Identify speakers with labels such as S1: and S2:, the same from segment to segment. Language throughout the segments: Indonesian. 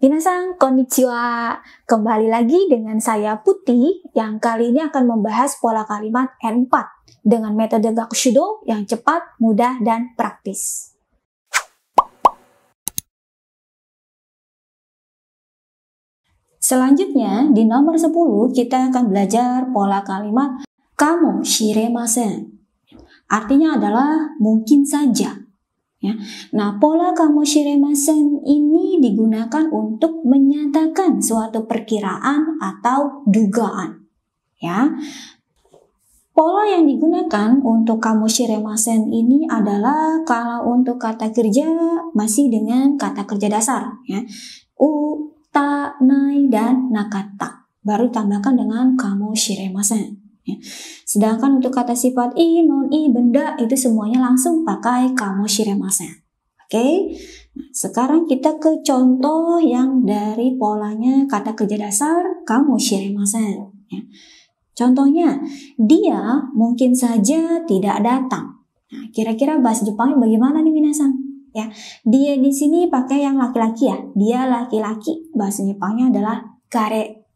S1: Minasang konnichiwa. Kembali lagi dengan saya Putih yang kali ini akan membahas pola kalimat N4 dengan metode Gakushudo yang cepat, mudah, dan praktis. Selanjutnya, di nomor 10 kita akan belajar pola kalimat kamu shiremasen. Artinya adalah mungkin saja Ya. Nah, pola kamoshiremasen ini digunakan untuk menyatakan suatu perkiraan atau dugaan. Ya. Pola yang digunakan untuk kamoshiremasen ini adalah kalau untuk kata kerja masih dengan kata kerja dasar ya. U, ta, nai dan nakata. Baru tambahkan dengan kamoshiremasen. Ya. Sedangkan untuk kata sifat i, non i, benda itu semuanya langsung pakai kamu shiremasen Oke, okay? nah, sekarang kita ke contoh yang dari polanya kata kerja dasar kamu Ya. Contohnya, dia mungkin saja tidak datang. Nah, kira-kira bahasa Jepangnya bagaimana nih minasan? Ya, dia di sini pakai yang laki-laki ya. Dia laki-laki. Bahasa Jepangnya adalah kare.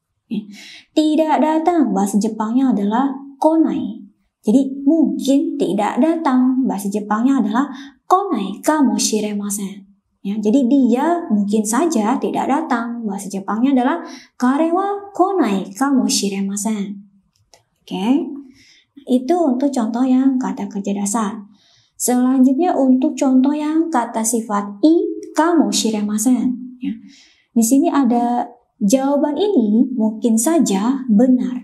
S1: Tidak datang bahasa Jepangnya adalah konai. Jadi mungkin tidak datang bahasa Jepangnya adalah konai shiremasen Ya, jadi dia mungkin saja tidak datang. Bahasa Jepangnya adalah karewa konai shiremasen Oke. Okay? Itu untuk contoh yang kata kerja dasar. Selanjutnya untuk contoh yang kata sifat i kamu shiremasen. Ya. Di sini ada Jawaban ini mungkin saja benar.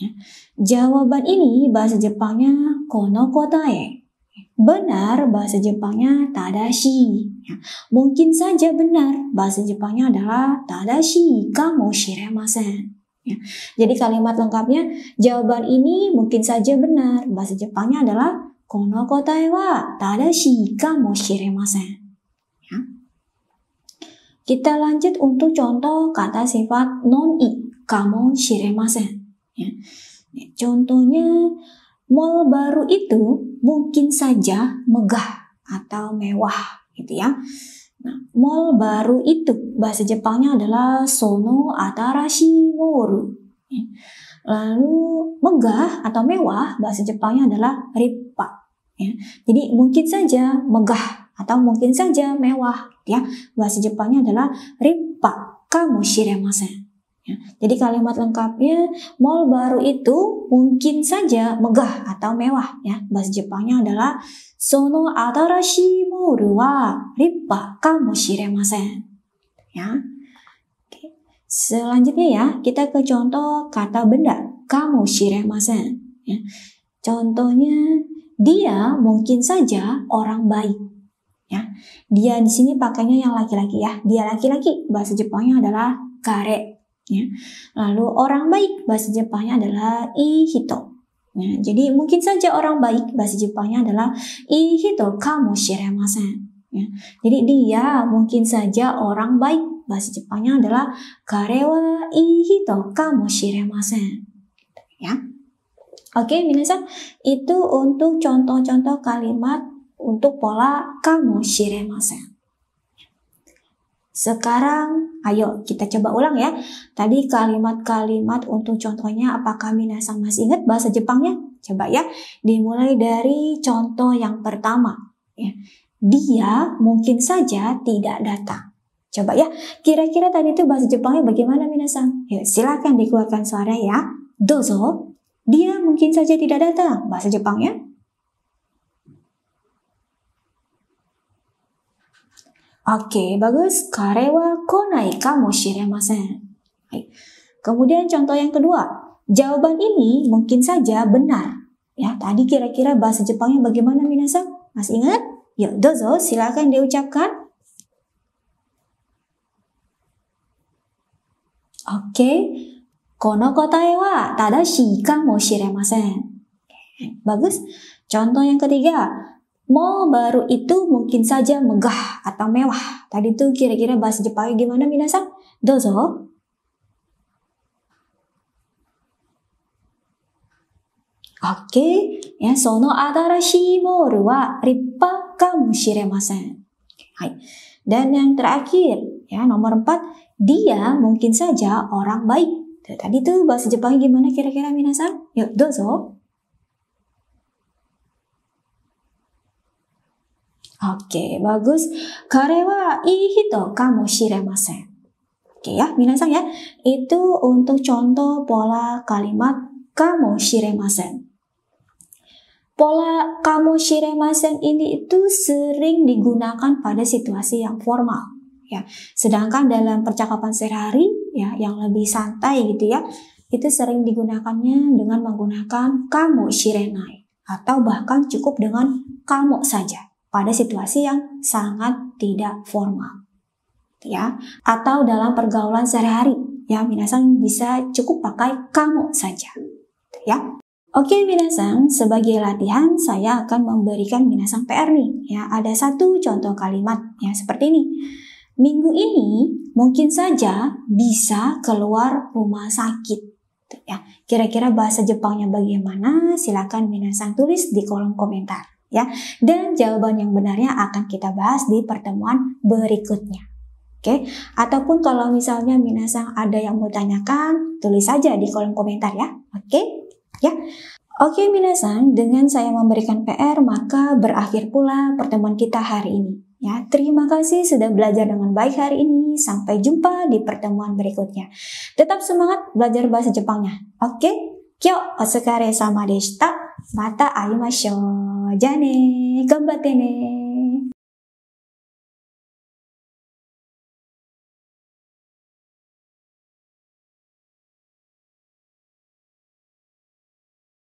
S1: Ya. Jawaban ini bahasa Jepangnya kono kotae. Benar bahasa Jepangnya tadashi. Ya. Mungkin saja benar bahasa Jepangnya adalah tadashi kamu shiremasen. Ya. Jadi kalimat lengkapnya jawaban ini mungkin saja benar. Bahasa Jepangnya adalah kono kotae wa tadashi shiremasen. Ya. Kita lanjut untuk contoh kata sifat non-i, kamu shiremasen. Ya. Contohnya, mall baru itu mungkin saja megah atau mewah gitu ya. Nah, mall baru itu bahasa Jepangnya adalah sono atarashi moru. Ya. Lalu megah atau mewah bahasa Jepangnya adalah ripa. Ya. Jadi mungkin saja megah atau mungkin saja mewah ya bahasa Jepangnya adalah ripa kamoshiremasen ya. jadi kalimat lengkapnya mall baru itu mungkin saja megah atau mewah ya bahasa Jepangnya adalah sono atarashi mall wa ripa kamoshiremasen ya Oke. selanjutnya ya kita ke contoh kata benda kamoshiremasen ya. contohnya dia mungkin saja orang baik dia di sini pakainya yang laki-laki ya. Dia laki-laki bahasa Jepangnya adalah kare. Ya. Lalu orang baik bahasa Jepangnya adalah ihito. Ya, jadi mungkin saja orang baik bahasa Jepangnya adalah ihito kamu shiremasen Ya. Jadi dia mungkin saja orang baik bahasa Jepangnya adalah karewa ihito kamu shiremasen Ya. Oke, okay, minasan, itu untuk contoh-contoh kalimat untuk pola kamu shiremasen. Sekarang, ayo kita coba ulang ya. Tadi kalimat-kalimat untuk contohnya, apakah Minasang masih ingat bahasa Jepangnya? Coba ya, dimulai dari contoh yang pertama. Ya. Dia mungkin saja tidak datang. Coba ya, kira-kira tadi itu bahasa Jepangnya bagaimana Minasang? Ya, silakan dikeluarkan suara ya. Dozo, dia mungkin saja tidak datang. Bahasa Jepangnya, Oke, bagus. Kare konai kamu kamoshimasen. Kemudian contoh yang kedua. Jawaban ini mungkin saja benar. Ya, tadi kira-kira bahasa Jepangnya bagaimana minasa? Masih ingat? Yuk, dozo silakan diucapkan. Oke. Kono kotae wa tadashi shiremasen. Bagus. Contoh yang ketiga, Mall baru itu mungkin saja megah atau mewah. Tadi tuh kira-kira bahasa Jepangnya gimana minasan? Dozo. Oke, ya sono adarashii mall wa rippa kamoshiremasen. Hai. Dan yang terakhir, ya nomor 4, dia mungkin saja orang baik. Tadi tuh bahasa Jepangnya gimana kira-kira minasan? Yuk, dozo. Oke, bagus. Karewa ihito kamoshiremaseng. Oke ya, minasang ya. Itu untuk contoh pola kalimat kamu kamoshiremaseng. Pola kamu kamoshiremaseng ini itu sering digunakan pada situasi yang formal. Ya, sedangkan dalam percakapan sehari ya yang lebih santai gitu ya, itu sering digunakannya dengan menggunakan kamu shirenai atau bahkan cukup dengan kamu saja pada situasi yang sangat tidak formal. Ya, atau dalam pergaulan sehari-hari, ya minasan bisa cukup pakai kamu saja. Ya. Oke minasan, sebagai latihan saya akan memberikan minasan PR nih. Ya, ada satu contoh kalimat ya seperti ini. Minggu ini mungkin saja bisa keluar rumah sakit. Ya, kira-kira bahasa Jepangnya bagaimana? Silakan minasan tulis di kolom komentar ya. Dan jawaban yang benarnya akan kita bahas di pertemuan berikutnya. Oke, ataupun kalau misalnya minasang ada yang mau tanyakan, tulis saja di kolom komentar ya. Oke, ya. Oke okay, minasang, dengan saya memberikan PR maka berakhir pula pertemuan kita hari ini. Ya, terima kasih sudah belajar dengan baik hari ini. Sampai jumpa di pertemuan berikutnya. Tetap semangat belajar bahasa Jepangnya. Oke, okay? kyo osukare sama deshita. また会いましょう。じゃあね頑張ってね